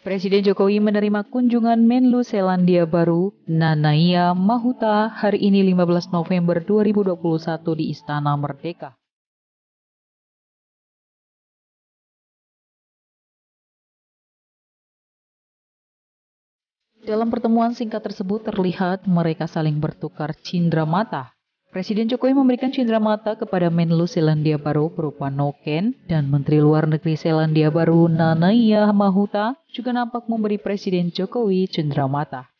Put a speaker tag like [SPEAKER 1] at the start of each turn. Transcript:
[SPEAKER 1] Presiden Jokowi menerima kunjungan Menlu Selandia Baru, Nanaia Mahuta, hari ini 15 November 2021 di Istana Merdeka. Dalam pertemuan singkat tersebut terlihat mereka saling bertukar cindera mata. Presiden Jokowi memberikan cindera mata kepada Menlu Selandia Baru berupa Noken dan Menteri Luar Negeri Selandia Baru Nanaya Mahuta juga nampak memberi Presiden Jokowi cindera mata.